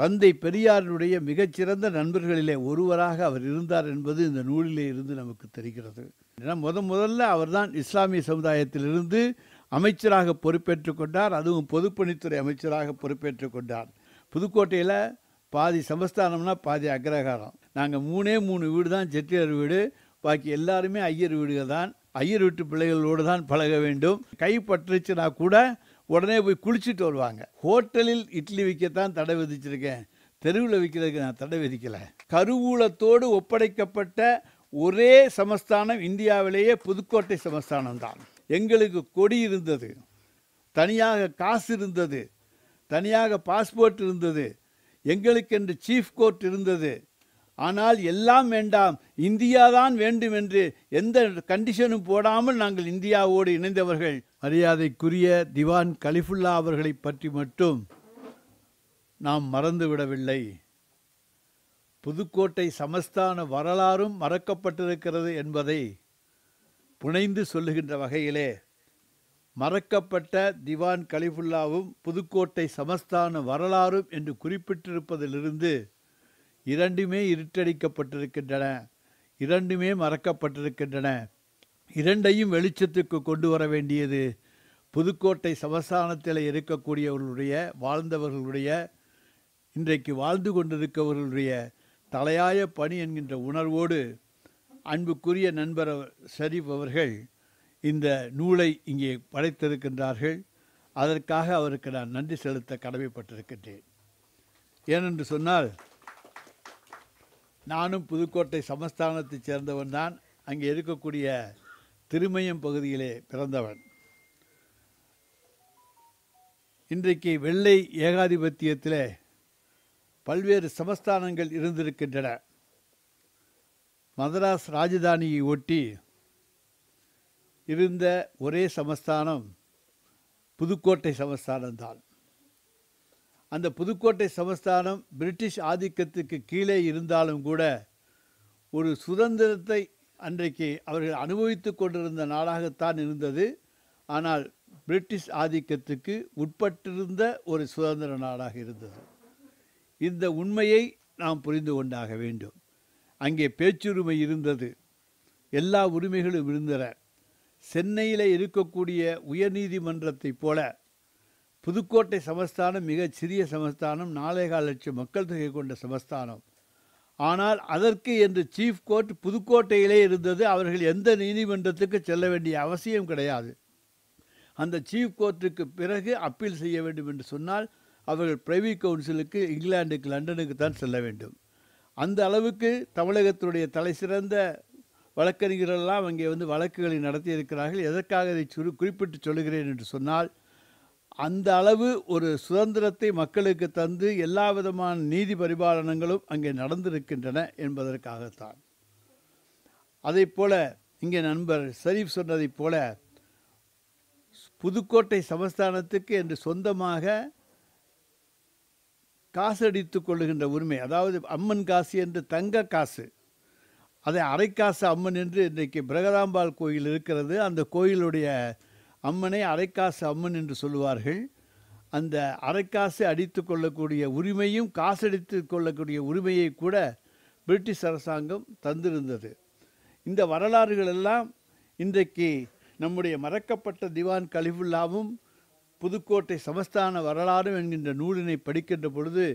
தந்தை பெரியாருடைய மிகச்சிறந்த நண்பர்களிலே ஒருவராக அவர் இருந்தார் என்பது இந்த நூலிலே இருந்து நமக்கு தெரிகிறது ஏன்னா முத முதல்ல அவர்தான் இஸ்லாமிய சமுதாயத்திலிருந்து அமைச்சராக பொறுப்பேற்றுக் கொண்டார் அதுவும் பொதுப்பணித்துறை அமைச்சராக பொறுப்பேற்றுக் கொண்டார் புதுக்கோட்டையில் பாதி சமஸ்தானம்னா பாதி அக்ரகாரம் நாங்கள் மூணே மூணு வீடு தான் செட்டியார் வீடு பாக்கி எல்லாருமே ஐயர் வீடுகள் தான் ஐயர் வீட்டு பிள்ளைகளோடு தான் பழக வேண்டும் கைப்பற்றுச்சுனா கூட உடனே போய் குளிச்சுட்டு வருவாங்க ஹோட்டலில் இட்லி விற்கத்தான் தடை விதிச்சிருக்கேன் தெருவில் விற்கிறதுக்கு நான் தடை விதிக்கலை கருவூலத்தோடு ஒப்படைக்கப்பட்ட ஒரே சமஸ்தானம் இந்தியாவிலேயே புதுக்கோட்டை சமஸ்தானம் தான் எங்களுக்கு கொடி இருந்தது தனியாக காசு இருந்தது தனியாக பாஸ்போர்ட் இருந்தது எங்களுக்கு என்று சீஃப் கோர்ட் இருந்தது ஆனால் எல்லாம் வேண்டாம் இந்தியா தான் வேண்டும் என்று எந்த கண்டிஷனும் போடாமல் நாங்கள் இந்தியாவோடு இணைந்தவர்கள் மரியாதைக்குரிய திவான் கலிஃபுல்லா அவர்களை பற்றி மட்டும் நாம் மறந்துவிடவில்லை புதுக்கோட்டை சமஸ்தான வரலாறும் மறக்கப்பட்டிருக்கிறது என்பதை புனைந்து சொல்லுகின்ற வகையிலே மறக்கப்பட்ட திவான் கலிஃபுல்லாவும் புதுக்கோட்டை சமஸ்தான வரலாறும் என்று குறிப்பிட்டிருப்பதிலிருந்து இரண்டுமே இருட்டடிக்கப்பட்டிருக்கின்றன இரண்டுமே மறக்கப்பட்டிருக்கின்றன இரண்டையும் வெளிச்சத்துக்கு கொண்டு வர வேண்டியது புதுக்கோட்டை சமஸ்தானத்தில் இருக்கக்கூடியவர்களுடைய வாழ்ந்தவர்களுடைய இன்றைக்கு வாழ்ந்து கொண்டிருக்கவர்களுடைய தலையாய பணி என்கின்ற உணர்வோடு அன்புக்குரிய நண்பர் ஷரீப் அவர்கள் இந்த நூலை இங்கே படைத்திருக்கின்றார்கள் அதற்காக அவருக்கு நான் நன்றி செலுத்த கடமைப்பட்டிருக்கின்றேன் ஏனென்று சொன்னால் நானும் புதுக்கோட்டை சமஸ்தானத்தை சேர்ந்தவன் தான் அங்கே இருக்கக்கூடிய திருமயம் பகுதியிலே பிறந்தவன் இன்றைக்கு வெள்ளை ஏகாதிபத்தியத்தில் பல்வேறு சமஸ்தானங்கள் இருந்திருக்கின்றன மதராஸ் ராஜதானியை ஒட்டி இருந்த ஒரே சமஸ்தானம் புதுக்கோட்டை சமஸ்தானம்தான் அந்த புதுக்கோட்டை சமஸ்தானம் பிரிட்டிஷ் ஆதிக்கத்துக்கு கீழே இருந்தாலும் கூட ஒரு சுதந்திரத்தை அன்றைக்கு அவர்கள் அனுபவித்து கொண்டிருந்த நாடாகத்தான் இருந்தது ஆனால் பிரிட்டிஷ் ஆதிக்கத்துக்கு உட்பட்டிருந்த ஒரு சுதந்திர நாடாக இருந்தது இந்த உண்மையை நாம் புரிந்து கொண்டாக வேண்டும் அங்கே பேச்சுரிமை இருந்தது எல்லா உரிமைகளும் இருந்தன சென்னையில் இருக்கக்கூடிய உயர்நீதிமன்றத்தைப் போல புதுக்கோட்டை சமஸ்தானம் மிக சிறிய சமஸ்தானம் நாலேகால் லட்சம் மக்கள் தொகை கொண்ட சமஸ்தானம் ஆனால் அதற்கு என்று சீஃப் கோர்ட் புதுக்கோட்டையிலே இருந்தது அவர்கள் எந்த நீதிமன்றத்துக்கு செல்ல வேண்டிய அவசியம் கிடையாது அந்த சீஃப் கோர்ட்டுக்கு பிறகு அப்பீல் செய்ய வேண்டும் என்று சொன்னால் அவர்கள் பிரைவி கவுன்சிலுக்கு இங்கிலாந்துக்கு லண்டனுக்கு தான் செல்ல வேண்டும் அந்த அளவுக்கு தமிழகத்தினுடைய தலை சிறந்த வழக்கறிஞர்கள்லாம் அங்கே வந்து வழக்குகளை நடத்தியிருக்கிறார்கள் எதற்காக இதை சுரு குறிப்பிட்டு சொல்கிறேன் என்று சொன்னால் அந்த அளவு ஒரு சுதந்திரத்தை மக்களுக்கு தந்து எல்லா விதமான நீதி பரிபாலனங்களும் அங்கே நடந்திருக்கின்றன என்பதற்காகத்தான் அதை போல இங்கே நண்பர் ஷரீஃப் சொன்னதைப் போல புதுக்கோட்டை சமஸ்தானத்துக்கு என்று சொந்தமாக காசு அடித்து கொள்ளுகின்ற உரிமை அதாவது அம்மன் காசு என்று தங்க காசு அதை அரைக்காசு அம்மன் என்று இன்றைக்கு பிரகதாம்பாள் கோயில் இருக்கிறது அந்த கோயிலுடைய அம்மனை அரைக்காசு அம்மன் என்று சொல்லுவார்கள் அந்த அரைக்காசு அடித்து கொள்ளக்கூடிய உரிமையும் காசடித்து கொள்ளக்கூடிய உரிமையை கூட பிரிட்டிஷ் அரசாங்கம் தந்திருந்தது இந்த வரலாறுகளெல்லாம் இன்றைக்கு நம்முடைய மறக்கப்பட்ட திவான் கலிஃபுல்லாவும் புதுக்கோட்டை சமஸ்தான வரலாறு என்கின்ற நூலினை படிக்கின்ற பொழுது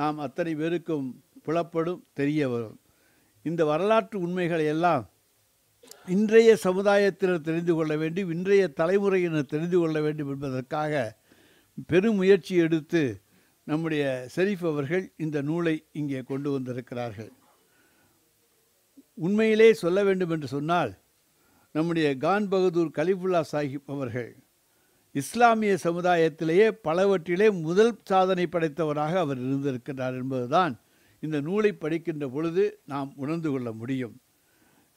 நாம் அத்தனை பேருக்கும் புலப்படும் தெரிய வரும் இந்த வரலாற்று உண்மைகளை எல்லாம் இன்றைய சமுதாயத்தினர் தெரிந்து கொள்ள வேண்டும் இன்றைய தலைமுறையினர் தெரிந்து கொள்ள வேண்டும் என்பதற்காக பெருமுயற்சி எடுத்து நம்முடைய ஷெரீஃப் அவர்கள் இந்த நூலை இங்கே கொண்டு வந்திருக்கிறார்கள் உண்மையிலே சொல்ல வேண்டும் என்று சொன்னால் நம்முடைய கான் பகதூர் கலிபுல்லா சாஹிப் அவர்கள் இஸ்லாமிய சமுதாயத்திலேயே பலவற்றிலே முதல் சாதனை படைத்தவராக அவர் இருந்திருக்கிறார் என்பதுதான் இந்த நூலை படிக்கின்ற பொழுது நாம் உணர்ந்து கொள்ள முடியும்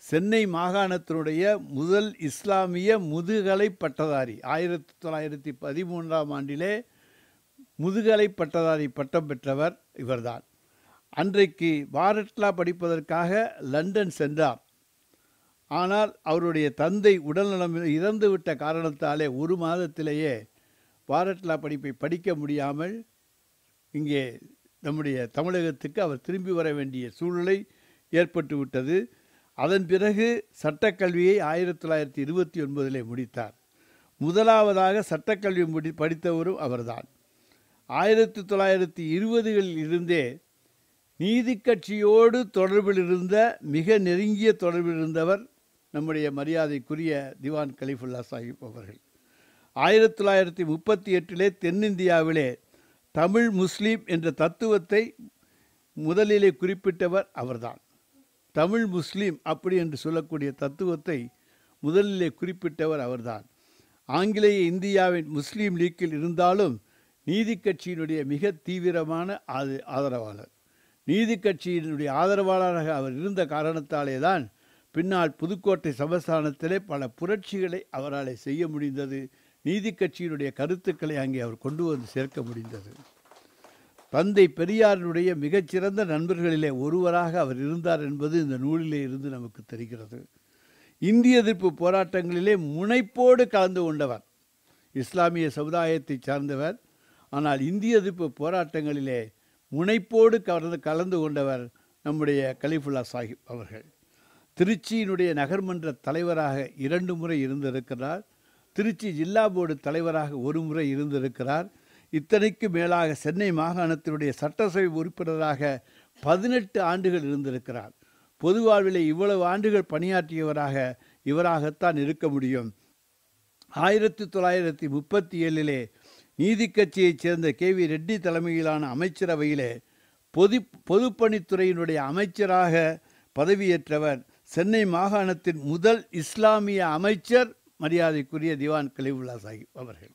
சென்னை மாகாணத்தினுடைய முதல் இஸ்லாமிய முதுகலை பட்டதாரி ஆயிரத்தி தொள்ளாயிரத்தி பதிமூன்றாம் ஆண்டிலே முதுகலை பட்டதாரி பட்டம் பெற்றவர் இவர்தான் அன்றைக்கு பாரட்லா படிப்பதற்காக லண்டன் சென்றார் ஆனால் அவருடைய தந்தை உடல்நலம் இறந்துவிட்ட காரணத்தாலே ஒரு மாதத்திலேயே பாரட்லா படிப்பை படிக்க முடியாமல் இங்கே நம்முடைய தமிழகத்துக்கு அவர் திரும்பி வர வேண்டிய சூழ்நிலை ஏற்பட்டுவிட்டது அதன் பிறகு சட்டக்கல்வியை ஆயிரத்தி தொள்ளாயிரத்தி இருபத்தி ஒன்பதிலே முடித்தார் முதலாவதாக சட்டக்கல்வி முடி படித்தவரும் அவர்தான் ஆயிரத்தி தொள்ளாயிரத்தி இருபதுகளில் இருந்தே நீதி கட்சியோடு தொடர்பில் இருந்த மிக நெருங்கிய தொடர்பில் இருந்தவர் நம்முடைய மரியாதைக்குரிய திவான் கலிஃபுல்லா சாஹிப் அவர்கள் ஆயிரத்தி தொள்ளாயிரத்தி முப்பத்தி எட்டிலே தென்னிந்தியாவிலே தமிழ் முஸ்லீம் என்ற தத்துவத்தை முதலிலே குறிப்பிட்டவர் அவர்தான் தமிழ் முஸ்லீம் அப்படி என்று சொல்லக்கூடிய தத்துவத்தை முதலிலே குறிப்பிட்டவர் அவர்தான் ஆங்கிலேய இந்தியாவின் முஸ்லீம் லீக்கில் இருந்தாலும் நீதி கட்சியினுடைய மிக தீவிரமான ஆது ஆதரவாளர் நீதி கட்சியினுடைய ஆதரவாளராக அவர் இருந்த காரணத்தாலே தான் பின்னால் புதுக்கோட்டை சமஸ்தானத்திலே பல புரட்சிகளை அவரால் செய்ய முடிந்தது நீதி கட்சியினுடைய கருத்துக்களை அங்கே அவர் கொண்டு வந்து சேர்க்க முடிந்தது தந்தை பெரியாரினுடைய மிகச்சிறந்த நண்பர்களிலே ஒருவராக அவர் இருந்தார் என்பது இந்த நூலிலே இருந்து நமக்கு தெரிகிறது இந்திய எதிர்ப்பு போராட்டங்களிலே முனைப்போடு கலந்து கொண்டவர் இஸ்லாமிய சமுதாயத்தை சார்ந்தவர் ஆனால் இந்திய எதிர்ப்பு போராட்டங்களிலே முனைப்போடு கலந்து கலந்து கொண்டவர் நம்முடைய கலிஃபுல்லா சாஹிப் அவர்கள் திருச்சியினுடைய நகர்மன்ற தலைவராக இரண்டு முறை இருந்திருக்கிறார் திருச்சி ஜில்லா போர்டு தலைவராக ஒரு முறை இருந்திருக்கிறார் இத்தனைக்கு மேலாக சென்னை மாகாணத்தினுடைய சட்டசபை உறுப்பினராக பதினெட்டு ஆண்டுகள் இருந்திருக்கிறார் பொது இவ்வளவு ஆண்டுகள் பணியாற்றியவராக இவராகத்தான் இருக்க முடியும் ஆயிரத்தி தொள்ளாயிரத்தி முப்பத்தி ஏழிலே நீதி கட்சியைச் சேர்ந்த கே வி ரெட்டி தலைமையிலான அமைச்சரவையிலே பொது பொதுப்பணித்துறையினுடைய அமைச்சராக பதவியேற்றவர் சென்னை மாகாணத்தின் முதல் இஸ்லாமிய அமைச்சர் மரியாதைக்குரிய திவான் கலிவுல்லா சாஹிப் அவர்கள்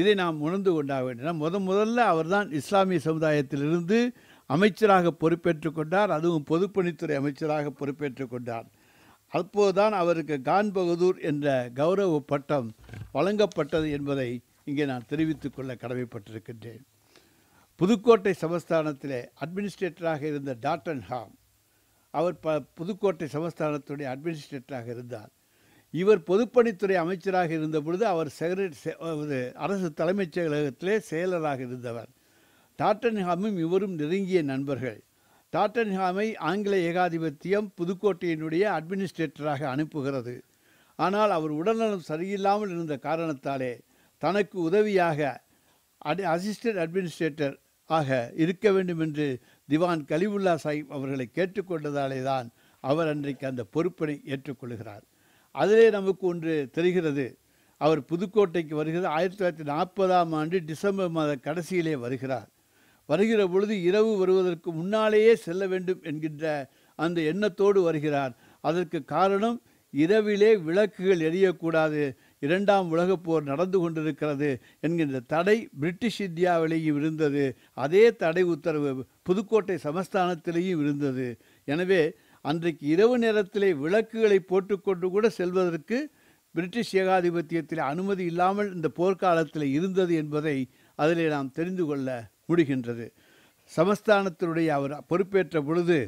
இதை நாம் உணர்ந்து கொண்டாக வேண்டும் முத முதல்ல அவர்தான் இஸ்லாமிய சமுதாயத்திலிருந்து அமைச்சராக பொறுப்பேற்றுக் கொண்டார் அதுவும் பொதுப்பணித்துறை அமைச்சராக பொறுப்பேற்றுக் கொண்டார் அப்போதுதான் அவருக்கு கான் பகதூர் என்ற கௌரவ பட்டம் வழங்கப்பட்டது என்பதை இங்கே நான் தெரிவித்துக் கொள்ள கடமைப்பட்டிருக்கின்றேன் புதுக்கோட்டை சமஸ்தானத்திலே அட்மினிஸ்ட்ரேட்டராக இருந்த டாட்டன் ஹாம் அவர் ப புதுக்கோட்டை சமஸ்தானத்துடைய அட்மினிஸ்ட்ரேட்டராக இருந்தார் இவர் பொதுப்பணித்துறை அமைச்சராக இருந்த பொழுது அவர் செக்ரட்டரி அரசு தலைமைச் செயலகத்திலே செயலராக இருந்தவர் டாட்டன்ஹாமும் இவரும் நெருங்கிய நண்பர்கள் டாட்டன்ஹாமை ஆங்கில ஏகாதிபத்தியம் புதுக்கோட்டையினுடைய அட்மினிஸ்ட்ரேட்டராக அனுப்புகிறது ஆனால் அவர் உடல்நலம் சரியில்லாமல் இருந்த காரணத்தாலே தனக்கு உதவியாக அடி அசிஸ்டன்ட் அட்மினிஸ்ட்ரேட்டர் ஆக இருக்க வேண்டும் என்று திவான் கலிவுல்லா சாஹிப் அவர்களை கேட்டுக்கொண்டதாலே தான் அவர் அன்றைக்கு அந்த பொறுப்பினை ஏற்றுக்கொள்கிறார் அதிலே நமக்கு ஒன்று தெரிகிறது அவர் புதுக்கோட்டைக்கு வருகிறது ஆயிரத்தி தொள்ளாயிரத்தி நாற்பதாம் ஆண்டு டிசம்பர் மாத கடைசியிலே வருகிறார் வருகிற பொழுது இரவு வருவதற்கு முன்னாலேயே செல்ல வேண்டும் என்கின்ற அந்த எண்ணத்தோடு வருகிறார் அதற்கு காரணம் இரவிலே விளக்குகள் எரியக்கூடாது இரண்டாம் உலகப் போர் நடந்து கொண்டிருக்கிறது என்கின்ற தடை பிரிட்டிஷ் இந்தியாவிலேயும் இருந்தது அதே தடை உத்தரவு புதுக்கோட்டை சமஸ்தானத்திலேயும் இருந்தது எனவே அன்றைக்கு இரவு நேரத்திலே விளக்குகளை போட்டுக்கொண்டு கூட செல்வதற்கு பிரிட்டிஷ் ஏகாதிபத்தியத்தில் அனுமதி இல்லாமல் இந்த போர்க்காலத்தில் இருந்தது என்பதை அதிலே நாம் தெரிந்து கொள்ள முடிகின்றது சமஸ்தானத்தினுடைய அவர் பொறுப்பேற்ற பொழுது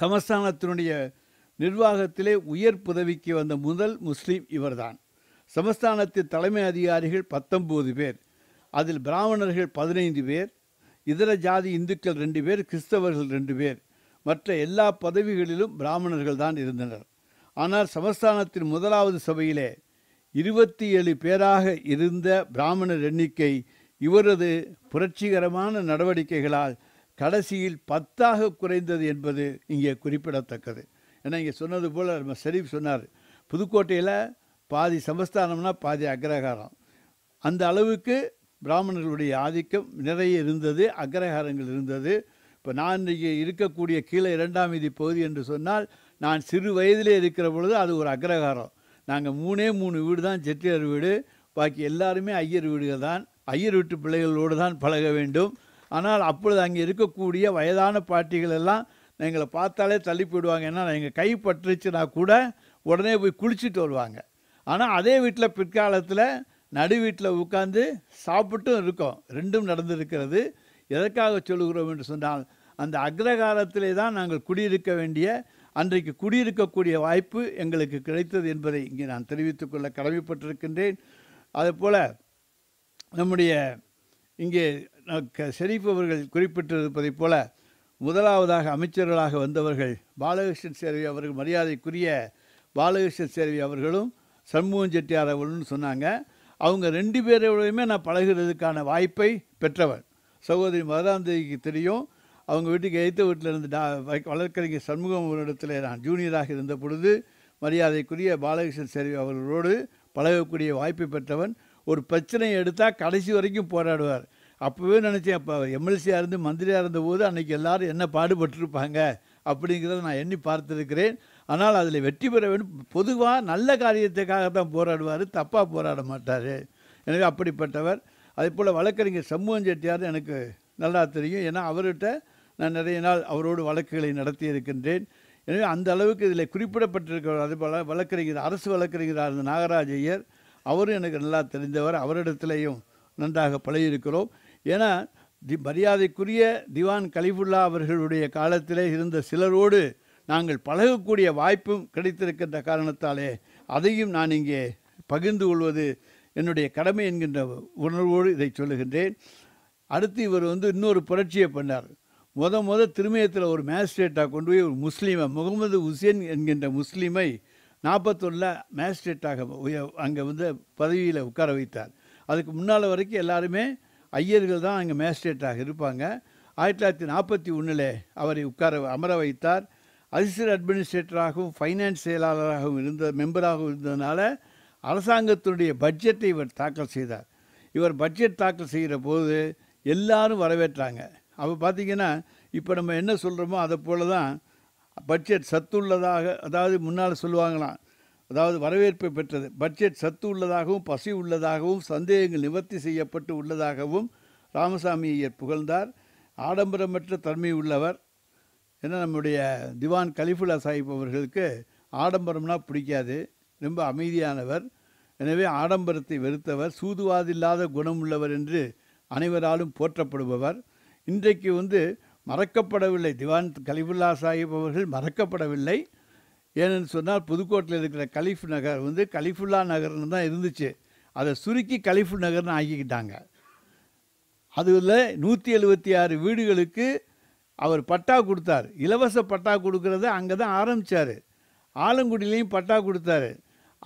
சமஸ்தானத்தினுடைய நிர்வாகத்திலே உயர் புதவிக்கு வந்த முதல் முஸ்லீம் இவர்தான் சமஸ்தானத்தின் தலைமை அதிகாரிகள் பத்தொம்போது பேர் அதில் பிராமணர்கள் பதினைந்து பேர் இதர ஜாதி இந்துக்கள் ரெண்டு பேர் கிறிஸ்தவர்கள் ரெண்டு பேர் மற்ற எல்லா பதவிகளிலும் பிராமணர்கள் தான் இருந்தனர் ஆனால் சமஸ்தானத்தின் முதலாவது சபையிலே இருபத்தி ஏழு பேராக இருந்த பிராமணர் எண்ணிக்கை இவரது புரட்சிகரமான நடவடிக்கைகளால் கடைசியில் பத்தாக குறைந்தது என்பது இங்கே குறிப்பிடத்தக்கது ஏன்னா இங்கே சொன்னது போல் நம்ம ஷெரீப் சொன்னார் புதுக்கோட்டையில் பாதி சமஸ்தானம்னா பாதி அக்ரஹாரம் அந்த அளவுக்கு பிராமணர்களுடைய ஆதிக்கம் நிறைய இருந்தது அக்ரஹாரங்கள் இருந்தது இப்போ நான் இன்றைக்கி இருக்கக்கூடிய கீழே இரண்டாம் விதி பகுதி என்று சொன்னால் நான் சிறு வயதிலே இருக்கிற பொழுது அது ஒரு அக்ரகாரம் நாங்கள் மூணே மூணு வீடு தான் செட்டியார் வீடு பாக்கி எல்லாருமே ஐயர் வீடுகள் தான் ஐயர் வீட்டு பிள்ளைகளோடு தான் பழக வேண்டும் ஆனால் அப்பொழுது அங்கே இருக்கக்கூடிய வயதான பாட்டிகள் எல்லாம் எங்களை பார்த்தாலே தள்ளி போயிடுவாங்க ஏன்னா எங்கள் கை பட்டுருச்சுன்னா கூட உடனே போய் குளிச்சுட்டு வருவாங்க ஆனால் அதே வீட்டில் பிற்காலத்தில் நடு வீட்டில் உட்காந்து சாப்பிட்டும் இருக்கோம் ரெண்டும் நடந்திருக்கிறது எதற்காக சொல்லுகிறோம் என்று சொன்னால் அந்த அக்ரகாலத்திலே தான் நாங்கள் குடியிருக்க வேண்டிய அன்றைக்கு குடியிருக்கக்கூடிய வாய்ப்பு எங்களுக்கு கிடைத்தது என்பதை இங்கே நான் தெரிவித்துக்கொள்ள கொள்ள கடமைப்பட்டிருக்கின்றேன் போல் நம்முடைய இங்கே ஷெரீப் அவர்கள் குறிப்பிட்டிருப்பதைப் போல முதலாவதாக அமைச்சர்களாக வந்தவர்கள் பாலகிருஷ்ணன் சேர்வி அவர்கள் மரியாதைக்குரிய பாலகிருஷ்ணன் சேர்வி அவர்களும் சண்முகம் செட்டியார் அவர்களும் சொன்னாங்க அவங்க ரெண்டு பேரையுமே நான் பழகிறதுக்கான வாய்ப்பை பெற்றவர் சகோதரி மதுராந்தேவிக்கு தெரியும் அவங்க வீட்டுக்கு எய்த்த வீட்டில் இருந்து நான் வழக்கறிஞர் சண்முகம் ஒரு இடத்துல நான் ஜூனியராக இருந்த பொழுது மரியாதைக்குரிய பாலகிருஷ்ணன் சேர்வி அவர்களோடு பழகக்கூடிய வாய்ப்பு பெற்றவன் ஒரு பிரச்சனையை எடுத்தால் கடைசி வரைக்கும் போராடுவார் அப்போவே நினச்சேன் அப்போ எம்எல்சியாக இருந்து மந்திரியாக இருந்தபோது அன்றைக்கி எல்லோரும் என்ன பாடுபட்டிருப்பாங்க அப்படிங்கிறத நான் எண்ணி பார்த்துருக்கிறேன் ஆனால் அதில் வெற்றி பெற வேண்டும் பொதுவாக நல்ல காரியத்துக்காக தான் போராடுவார் தப்பாக போராட மாட்டார் எனவே அப்படிப்பட்டவர் அதே போல் வழக்கறிஞர் சண்முகம் செட்டியார் எனக்கு நல்லா தெரியும் ஏன்னா அவர்கிட்ட நான் நிறைய நாள் அவரோடு வழக்குகளை நடத்தி இருக்கின்றேன் எனவே அந்த அளவுக்கு இதில் குறிப்பிடப்பட்டிருக்கிற அது போல் வழக்கறிஞர் அரசு வழக்கறிஞராக இருந்த நாகராஜ் ஐயர் அவரும் எனக்கு நல்லா தெரிந்தவர் அவரிடத்துலையும் நன்றாக பழகியிருக்கிறோம் ஏன்னா தி மரியாதைக்குரிய திவான் கலிஃபுல்லா அவர்களுடைய காலத்திலே இருந்த சிலரோடு நாங்கள் பழகக்கூடிய வாய்ப்பும் கிடைத்திருக்கின்ற காரணத்தாலே அதையும் நான் இங்கே பகிர்ந்து கொள்வது என்னுடைய கடமை என்கின்ற உணர்வோடு இதை சொல்லுகின்றேன் அடுத்து இவர் வந்து இன்னொரு புரட்சியை பண்ணார் முத முத திருமயத்தில் ஒரு மேஜிஸ்ட்ரேட்டாக கொண்டு போய் ஒரு முஸ்லீமை முகமது ஹுசேன் என்கின்ற முஸ்லீமை நாற்பத்தொன்னில் மேஜிஸ்ட்ரேட்டாக அங்கே வந்து பதவியில் உட்கார வைத்தார் அதுக்கு முன்னால் வரைக்கும் எல்லாருமே ஐயர்கள் தான் அங்கே மேஜிஸ்ட்ரேட்டாக இருப்பாங்க ஆயிரத்தி தொள்ளாயிரத்தி நாற்பத்தி ஒன்றில் அவரை உட்கார அமர வைத்தார் அசிஸ்டன்ட் அட்மினிஸ்ட்ரேட்டராகவும் ஃபைனான்ஸ் செயலாளராகவும் இருந்த மெம்பராகவும் இருந்ததுனால அரசாங்கத்தினுடைய பட்ஜெட்டை இவர் தாக்கல் செய்தார் இவர் பட்ஜெட் தாக்கல் செய்கிற போது எல்லாரும் வரவேற்றாங்க அப்போ பார்த்திங்கன்னா இப்போ நம்ம என்ன சொல்கிறோமோ அதை போல தான் பட்ஜெட் சத்துள்ளதாக அதாவது முன்னால் சொல்லுவாங்களாம் அதாவது வரவேற்பை பெற்றது பட்ஜெட் சத்து உள்ளதாகவும் பசி உள்ளதாகவும் சந்தேகங்கள் நிவர்த்தி செய்யப்பட்டு உள்ளதாகவும் ராமசாமி ஐயர் புகழ்ந்தார் ஆடம்பரமற்ற தன்மை உள்ளவர் ஏன்னா நம்முடைய திவான் கலிஃபுல்லா சாஹிப் அவர்களுக்கு ஆடம்பரம்னா பிடிக்காது ரொம்ப அமைதியானவர் எனவே ஆடம்பரத்தை வெறுத்தவர் சூதுவாதில்லாத குணமுள்ளவர் என்று அனைவராலும் போற்றப்படுபவர் இன்றைக்கு வந்து மறக்கப்படவில்லை திவான் கலிபுல்லா சாஹிப் அவர்கள் மறக்கப்படவில்லை ஏன்னு சொன்னால் புதுக்கோட்டில் இருக்கிற கலிஃப் நகர் வந்து கலிஃபுல்லா நகர்னு தான் இருந்துச்சு அதை சுருக்கி கலிஃபு நகர்னு ஆக்கிக்கிட்டாங்க அதில் நூற்றி எழுபத்தி ஆறு வீடுகளுக்கு அவர் பட்டா கொடுத்தார் இலவச பட்டா கொடுக்கறத அங்கே தான் ஆரம்பித்தார் ஆலங்குடியிலையும் பட்டா கொடுத்தாரு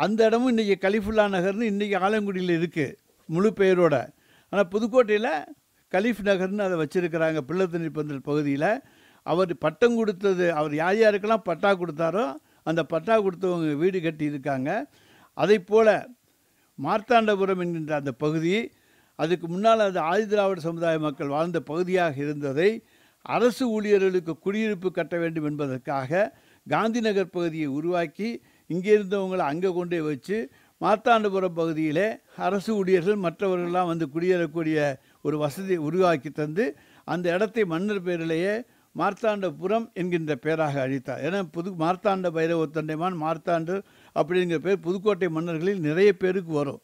அந்த இடமும் இன்றைக்கி கலிஃபுல்லா நகர்னு இன்றைக்கி ஆலங்குடியில் இருக்குது முழு பெயரோட ஆனால் புதுக்கோட்டையில் கலீஃப் நகர்னு அதை வச்சுருக்கிறாங்க பிள்ளத்தண்ணி பந்தல் பகுதியில் அவர் பட்டம் கொடுத்தது அவர் யார் யாருக்கெல்லாம் பட்டா கொடுத்தாரோ அந்த பட்டா கொடுத்தவங்க வீடு கட்டி இருக்காங்க அதை போல் மார்த்தாண்டபுரம் என்கின்ற அந்த பகுதி அதுக்கு முன்னால் அது ஆதி திராவிட சமுதாய மக்கள் வாழ்ந்த பகுதியாக இருந்ததை அரசு ஊழியர்களுக்கு குடியிருப்பு கட்ட வேண்டும் என்பதற்காக காந்தி நகர் பகுதியை உருவாக்கி இங்கே இருந்தவங்களை அங்கே கொண்டு வச்சு மாத்தாண்டபுரம் பகுதியில் அரசு ஊழியர்கள் மற்றவர்கள்லாம் வந்து குடியேறக்கூடிய ஒரு வசதி உருவாக்கி தந்து அந்த இடத்தை மன்னர் பேரிலேயே மார்த்தாண்டபுரம் என்கின்ற பெயராக அழித்தார் ஏன்னா புது மார்த்தாண்ட பைரவ தண்டைமான் மார்த்தாண்டு அப்படிங்கிற பேர் புதுக்கோட்டை மன்னர்களில் நிறைய பேருக்கு வரும்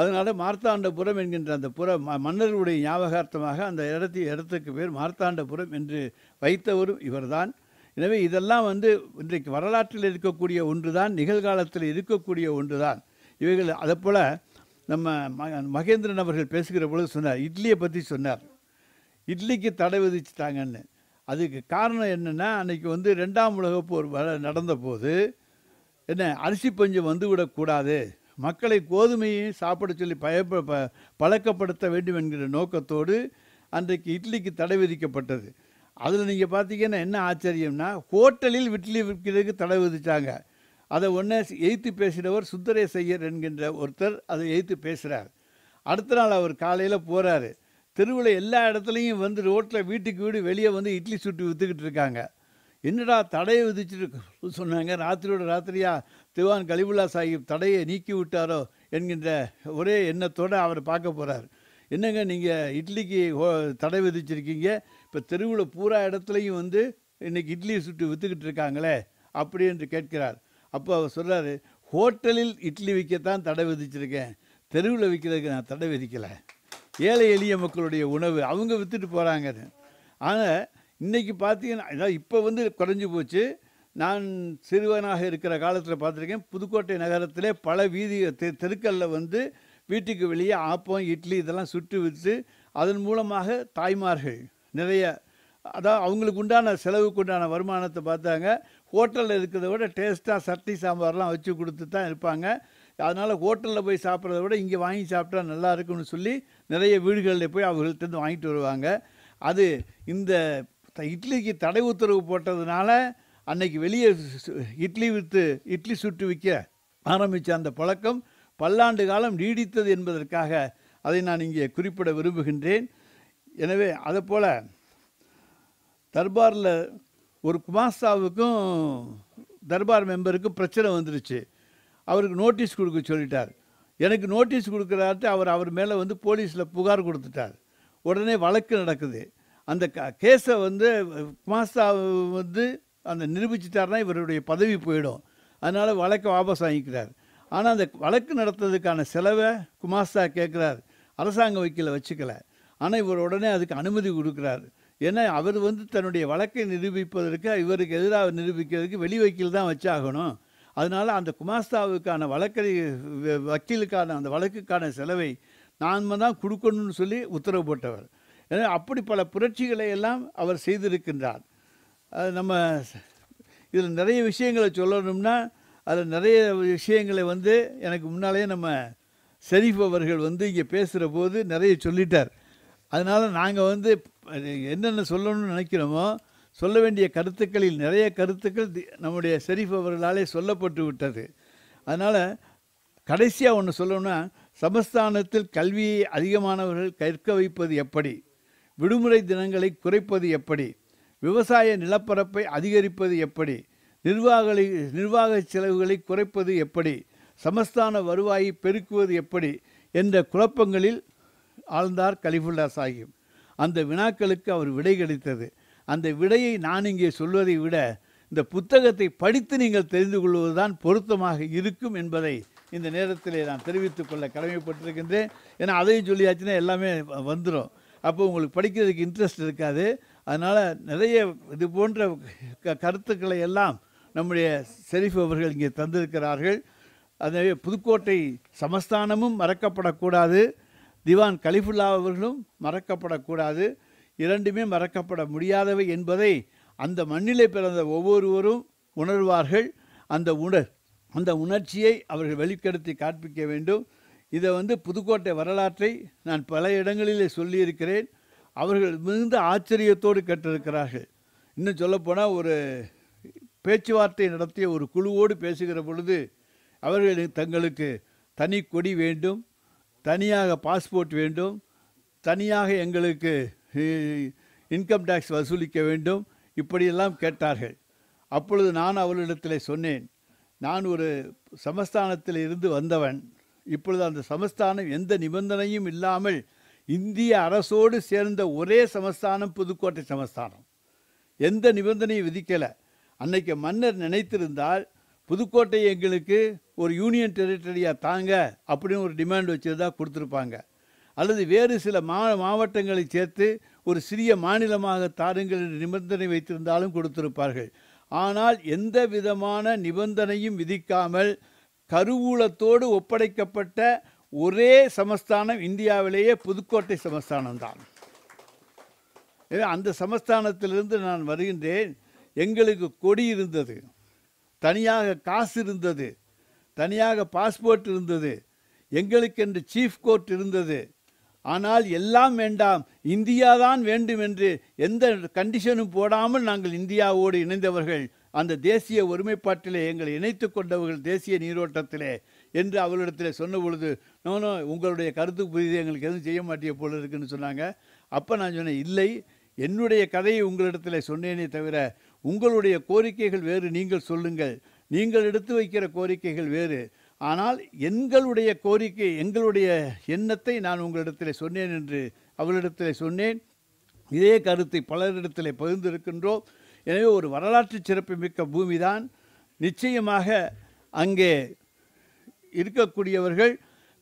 அதனால் மார்த்தாண்டபுரம் என்கின்ற அந்த புற மன்னர்களுடைய ஞாபகார்த்தமாக அந்த இடத்தை இடத்துக்கு பேர் மார்த்தாண்டபுரம் என்று வைத்தவரும் இவர்தான் எனவே இதெல்லாம் வந்து இன்றைக்கு வரலாற்றில் இருக்கக்கூடிய ஒன்று தான் நிகழ்காலத்தில் இருக்கக்கூடிய ஒன்று தான் இவைகள் அதை போல் நம்ம மகேந்திரன் அவர்கள் பேசுகிற பொழுது சொன்னார் இட்லியை பற்றி சொன்னார் இட்லிக்கு தடை விதிச்சிட்டாங்கன்னு அதுக்கு காரணம் என்னென்னா அன்றைக்கி வந்து ரெண்டாம் உலக போர் வர நடந்த போது என்ன அரிசி பஞ்சம் வந்துவிடக்கூடாது மக்களை கோதுமையை சாப்பிட சொல்லி பயப்ப பழக்கப்படுத்த வேண்டும் என்கிற நோக்கத்தோடு அன்றைக்கு இட்லிக்கு தடை விதிக்கப்பட்டது அதில் நீங்கள் பார்த்தீங்கன்னா என்ன ஆச்சரியம்னா ஹோட்டலில் விட்லி விற்கிறதுக்கு தடை விதித்தாங்க அதை ஒன்று எய்த்து சுந்தரே சுந்தரேசையர் என்கின்ற ஒருத்தர் அதை எய்த்து பேசுகிறார் அடுத்த நாள் அவர் காலையில் போகிறாரு தெருவில் எல்லா இடத்துலையும் வந்து ரோட்டில் வீட்டுக்கு வீடு வெளியே வந்து இட்லி சுட்டு விற்றுக்கிட்டு இருக்காங்க என்னடா தடையை விதிச்சிட்டு சொன்னாங்க ராத்திரியோட ராத்திரியாக திவான் கலிபுல்லா சாஹிப் தடையை நீக்கி விட்டாரோ என்கின்ற ஒரே எண்ணத்தோடு அவர் பார்க்க போகிறார் என்னங்க நீங்கள் இட்லிக்கு தடை விதிச்சிருக்கீங்க இப்போ தெருவில் பூரா இடத்துலையும் வந்து இன்றைக்கி இட்லியை சுட்டு விற்றுக்கிட்டு இருக்காங்களே அப்படி என்று கேட்கிறார் அப்போ அவர் சொல்கிறாரு ஹோட்டலில் இட்லி விற்கத்தான் தடை விதிச்சிருக்கேன் தெருவில் விற்கிறதுக்கு நான் தடை விதிக்கலை ஏழை எளிய மக்களுடைய உணவு அவங்க விற்றுட்டு போகிறாங்க ஆனால் இன்றைக்கி பார்த்தீங்கன்னா இப்போ வந்து குறைஞ்சி போச்சு நான் சிறுவனாக இருக்கிற காலத்தில் பார்த்துருக்கேன் புதுக்கோட்டை நகரத்திலே பல வீதி தெ தெருக்களில் வந்து வீட்டுக்கு வெளியே ஆப்பம் இட்லி இதெல்லாம் சுட்டு விற்று அதன் மூலமாக தாய்மார்கள் நிறைய அதான் அவங்களுக்கு உண்டான செலவுக்கு உண்டான வருமானத்தை பார்த்தாங்க ஹோட்டலில் இருக்கிறத விட டேஸ்ட்டாக சட்னி சாம்பார்லாம் வச்சு கொடுத்து தான் இருப்பாங்க அதனால் ஹோட்டலில் போய் சாப்பிட்றத விட இங்கே வாங்கி சாப்பிட்டா நல்லா இருக்கும்னு சொல்லி நிறைய வீடுகளில் போய் அவர்கள்ட்டேருந்து வாங்கிட்டு வருவாங்க அது இந்த இட்லிக்கு தடை உத்தரவு போட்டதுனால அன்னைக்கு வெளியே இட்லி விற்று இட்லி சுட்டு விற்க ஆரம்பித்த அந்த பழக்கம் பல்லாண்டு காலம் நீடித்தது என்பதற்காக அதை நான் இங்கே குறிப்பிட விரும்புகின்றேன் எனவே அதைப்போல் தர்பாரில் ஒரு குமாஸ்தாவுக்கும் தர்பார் மெம்பருக்கும் பிரச்சனை வந்துருச்சு அவருக்கு நோட்டீஸ் கொடுக்க சொல்லிட்டார் எனக்கு நோட்டீஸ் கொடுக்குறாரு அவர் அவர் மேலே வந்து போலீஸில் புகார் கொடுத்துட்டார் உடனே வழக்கு நடக்குது அந்த க கேஸை வந்து குமாஸ்தா வந்து அந்த நிரூபிச்சிட்டார்னா இவருடைய பதவி போயிடும் அதனால் வழக்கை வாபஸ் வாங்கிக்கிறார் ஆனால் அந்த வழக்கு நடத்துறதுக்கான செலவை குமாஸ்தா கேட்குறாரு அரசாங்க வக்கீலை வச்சுக்கல ஆனால் இவர் உடனே அதுக்கு அனுமதி கொடுக்குறாரு ஏன்னா அவர் வந்து தன்னுடைய வழக்கை நிரூபிப்பதற்கு இவருக்கு எதிராக நிரூபிக்கிறதுக்கு வெளி வக்கீல் தான் வச்சாகணும் அதனால் அந்த குமாஸ்தாவுக்கான வழக்கறி வக்கீலுக்கான அந்த வழக்குக்கான செலவை நாம் தான் கொடுக்கணும்னு சொல்லி உத்தரவு போட்டவர் ஏன்னா அப்படி பல புரட்சிகளை எல்லாம் அவர் செய்திருக்கின்றார் நம்ம இதில் நிறைய விஷயங்களை சொல்லணும்னா அதில் நிறைய விஷயங்களை வந்து எனக்கு முன்னாலேயே நம்ம ஷெரீஃப் அவர்கள் வந்து இங்கே பேசுகிற போது நிறைய சொல்லிட்டார் அதனால் நாங்கள் வந்து என்னென்ன சொல்லணும்னு நினைக்கிறோமோ சொல்ல வேண்டிய கருத்துக்களில் நிறைய கருத்துக்கள் நம்முடைய ஷெரீஃப் அவர்களாலே சொல்லப்பட்டு விட்டது அதனால் கடைசியாக ஒன்று சொல்லணும்னா சமஸ்தானத்தில் கல்வியை அதிகமானவர்கள் கற்க வைப்பது எப்படி விடுமுறை தினங்களை குறைப்பது எப்படி விவசாய நிலப்பரப்பை அதிகரிப்பது எப்படி நிர்வாக நிர்வாக செலவுகளை குறைப்பது எப்படி சமஸ்தான வருவாயை பெருக்குவது எப்படி என்ற குழப்பங்களில் ஆழ்ந்தார் கலிஃபுல்லா சாஹிப் அந்த வினாக்களுக்கு அவர் விடை கிடைத்தது அந்த விடையை நான் இங்கே சொல்வதை விட இந்த புத்தகத்தை படித்து நீங்கள் தெரிந்து கொள்வதுதான் பொருத்தமாக இருக்கும் என்பதை இந்த நேரத்தில் நான் தெரிவித்துக் கொள்ள கடமைப்பட்டிருக்கின்றேன் ஏன்னா அதையும் சொல்லியாச்சுன்னா எல்லாமே வந்துடும் அப்போ உங்களுக்கு படிக்கிறதுக்கு இன்ட்ரெஸ்ட் இருக்காது அதனால் நிறைய இது போன்ற க கருத்துக்களை எல்லாம் நம்முடைய செரிஃப் அவர்கள் இங்கே தந்திருக்கிறார்கள் அதே புதுக்கோட்டை சமஸ்தானமும் மறக்கப்படக்கூடாது திவான் கலிஃபுல்லா அவர்களும் மறக்கப்படக்கூடாது இரண்டுமே மறக்கப்பட முடியாதவை என்பதை அந்த மண்ணிலே பிறந்த ஒவ்வொருவரும் உணர்வார்கள் அந்த உணர் அந்த உணர்ச்சியை அவர்கள் வெளிப்படுத்தி காண்பிக்க வேண்டும் இதை வந்து புதுக்கோட்டை வரலாற்றை நான் பல இடங்களிலே சொல்லியிருக்கிறேன் அவர்கள் மிகுந்த ஆச்சரியத்தோடு கேட்டிருக்கிறார்கள் இன்னும் சொல்லப்போனால் ஒரு பேச்சுவார்த்தை நடத்திய ஒரு குழுவோடு பேசுகிற பொழுது அவர்கள் தங்களுக்கு தனி கொடி வேண்டும் தனியாக பாஸ்போர்ட் வேண்டும் தனியாக எங்களுக்கு இன்கம் டேக்ஸ் வசூலிக்க வேண்டும் இப்படியெல்லாம் கேட்டார்கள் அப்பொழுது நான் அவர்களிடத்தில் சொன்னேன் நான் ஒரு சமஸ்தானத்தில் இருந்து வந்தவன் இப்பொழுது அந்த சமஸ்தானம் எந்த நிபந்தனையும் இல்லாமல் இந்திய அரசோடு சேர்ந்த ஒரே சமஸ்தானம் புதுக்கோட்டை சமஸ்தானம் எந்த நிபந்தனையும் விதிக்கலை அன்னைக்கு மன்னர் நினைத்திருந்தால் புதுக்கோட்டை எங்களுக்கு ஒரு யூனியன் டெரிட்டரியாக தாங்க அப்படின்னு ஒரு டிமாண்ட் வச்சுருந்தா கொடுத்துருப்பாங்க அல்லது வேறு சில மா மாவட்டங்களை சேர்த்து ஒரு சிறிய மாநிலமாக தாருங்கள் என்று நிபந்தனை வைத்திருந்தாலும் கொடுத்திருப்பார்கள் ஆனால் எந்த விதமான நிபந்தனையும் விதிக்காமல் கருவூலத்தோடு ஒப்படைக்கப்பட்ட ஒரே சமஸ்தானம் இந்தியாவிலேயே புதுக்கோட்டை சமஸ்தானம்தான் அந்த சமஸ்தானத்திலிருந்து நான் வருகின்றேன் எங்களுக்கு கொடி இருந்தது தனியாக காசு இருந்தது தனியாக பாஸ்போர்ட் இருந்தது எங்களுக்கென்று சீஃப் கோர்ட் இருந்தது ஆனால் எல்லாம் வேண்டாம் இந்தியாதான் வேண்டும் என்று எந்த கண்டிஷனும் போடாமல் நாங்கள் இந்தியாவோடு இணைந்தவர்கள் அந்த தேசிய ஒருமைப்பாட்டிலே எங்களை இணைத்து கொண்டவர்கள் தேசிய நீரோட்டத்திலே என்று அவர்களிடத்தில் சொன்ன பொழுது நோனோ உங்களுடைய கருத்து புரியுது எங்களுக்கு எதுவும் செய்ய மாட்டிய போல இருக்குன்னு சொன்னாங்க அப்போ நான் சொன்னேன் இல்லை என்னுடைய கதையை உங்களிடத்தில் சொன்னேனே தவிர உங்களுடைய கோரிக்கைகள் வேறு நீங்கள் சொல்லுங்கள் நீங்கள் எடுத்து வைக்கிற கோரிக்கைகள் வேறு ஆனால் எங்களுடைய கோரிக்கை எங்களுடைய எண்ணத்தை நான் உங்களிடத்தில் சொன்னேன் என்று அவளிடத்தில் சொன்னேன் இதே கருத்தை பலரிடத்தில் பகிர்ந்திருக்கின்றோம் எனவே ஒரு வரலாற்று சிறப்புமிக்க பூமி தான் நிச்சயமாக அங்கே இருக்கக்கூடியவர்கள்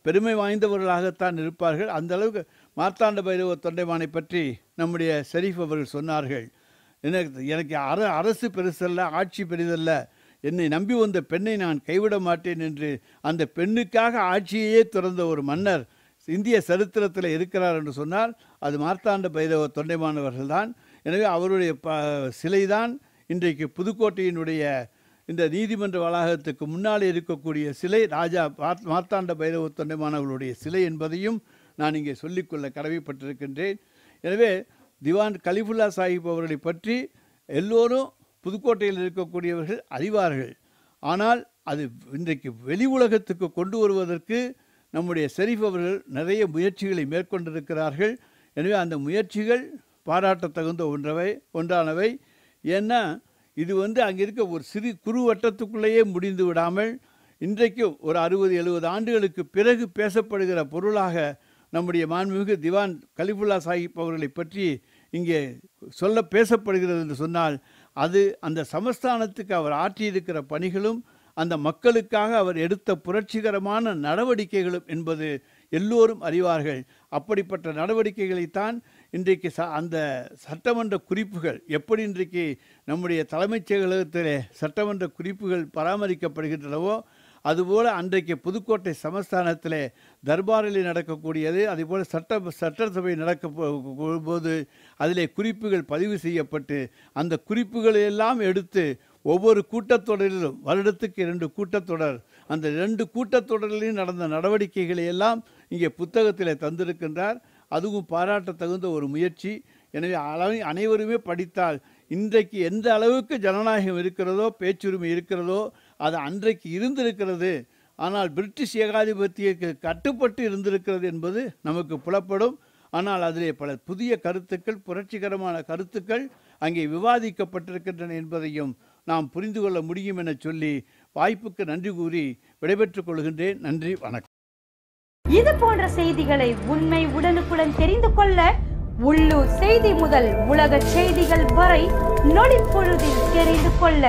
பெருமை வாய்ந்தவர்களாகத்தான் இருப்பார்கள் அந்தளவுக்கு மார்த்தாண்ட பைரவ தொண்டைமானை பற்றி நம்முடைய ஷரீஃப் அவர்கள் சொன்னார்கள் எனக்கு எனக்கு அர அரசு பெருசல்ல ஆட்சி பெரிதல்ல என்னை நம்பி வந்த பெண்ணை நான் கைவிட மாட்டேன் என்று அந்த பெண்ணுக்காக ஆட்சியையே துறந்த ஒரு மன்னர் இந்திய சரித்திரத்தில் இருக்கிறார் என்று சொன்னால் அது மார்த்தாண்ட பைரவ தொண்டைமானவர்கள்தான் எனவே அவருடைய ப சிலை தான் இன்றைக்கு புதுக்கோட்டையினுடைய இந்த நீதிமன்ற வளாகத்துக்கு முன்னால் இருக்கக்கூடிய சிலை ராஜா மார்த்தாண்ட பைரவ தொண்டைமானவர்களுடைய சிலை என்பதையும் நான் இங்கே சொல்லிக்கொள்ள கடமைப்பட்டிருக்கின்றேன் எனவே திவான் கலிஃபுல்லா சாஹிப் அவர்களை பற்றி எல்லோரும் புதுக்கோட்டையில் இருக்கக்கூடியவர்கள் அறிவார்கள் ஆனால் அது இன்றைக்கு வெளி உலகத்துக்கு கொண்டு வருவதற்கு நம்முடைய ஷெரீஃப் அவர்கள் நிறைய முயற்சிகளை மேற்கொண்டிருக்கிறார்கள் எனவே அந்த முயற்சிகள் பாராட்டத்தகுந்த ஒன்றவை ஒன்றானவை ஏன்னா இது வந்து அங்கே இருக்க ஒரு சிறு குறு வட்டத்துக்குள்ளேயே முடிந்து விடாமல் இன்றைக்கு ஒரு அறுபது எழுபது ஆண்டுகளுக்கு பிறகு பேசப்படுகிற பொருளாக நம்முடைய மாண்புமிகு திவான் கலிபுல்லா சாஹிப் அவர்களை பற்றி இங்கே சொல்ல பேசப்படுகிறது என்று சொன்னால் அது அந்த சமஸ்தானத்துக்கு அவர் ஆற்றியிருக்கிற பணிகளும் அந்த மக்களுக்காக அவர் எடுத்த புரட்சிகரமான நடவடிக்கைகளும் என்பது எல்லோரும் அறிவார்கள் அப்படிப்பட்ட நடவடிக்கைகளைத்தான் இன்றைக்கு ச அந்த சட்டமன்ற குறிப்புகள் எப்படி இன்றைக்கு நம்முடைய தலைமைச் செயலகத்திலே சட்டமன்ற குறிப்புகள் பராமரிக்கப்படுகின்றனவோ அதுபோல் அன்றைக்கு புதுக்கோட்டை சமஸ்தானத்தில் தர்பாரில் நடக்கக்கூடியது அதுபோல் சட்ட சட்டசபை நடக்க போது அதிலே குறிப்புகள் பதிவு செய்யப்பட்டு அந்த குறிப்புகளையெல்லாம் எடுத்து ஒவ்வொரு கூட்டத்தொடரிலும் வருடத்துக்கு இரண்டு கூட்டத்தொடர் அந்த ரெண்டு கூட்டத்தொடரிலையும் நடந்த நடவடிக்கைகளை எல்லாம் இங்கே புத்தகத்தில் தந்திருக்கின்றார் அதுவும் பாராட்ட தகுந்த ஒரு முயற்சி எனவே அளவை அனைவருமே படித்தால் இன்றைக்கு எந்த அளவுக்கு ஜனநாயகம் இருக்கிறதோ பேச்சுரிமை இருக்கிறதோ அது அன்றைக்கு இருந்திருக்கிறது ஆனால் பிரிட்டிஷ் ஏகாதிபத்தியக்கு கட்டுப்பட்டு இருந்திருக்கிறது என்பது நமக்கு புலப்படும் ஆனால் அதிலே பல புதிய கருத்துக்கள் புரட்சிகரமான கருத்துக்கள் அங்கே விவாதிக்கப்பட்டிருக்கின்றன என்பதையும் நாம் புரிந்து கொள்ள முடியும் என சொல்லி வாய்ப்புக்கு நன்றி கூறி விடைபெற்றுக் கொள்கின்றேன் நன்றி வணக்கம் இது போன்ற செய்திகளை உண்மை உடனுக்குடன் தெரிந்து கொள்ள உள்ளூர் செய்தி முதல் உலக செய்திகள் வரை நொடி பொழுதில் தெரிந்து கொள்ள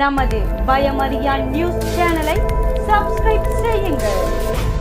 நமது பயமறியா நியூஸ் சேனலை சப்ஸ்கிரைப் செய்யுங்கள்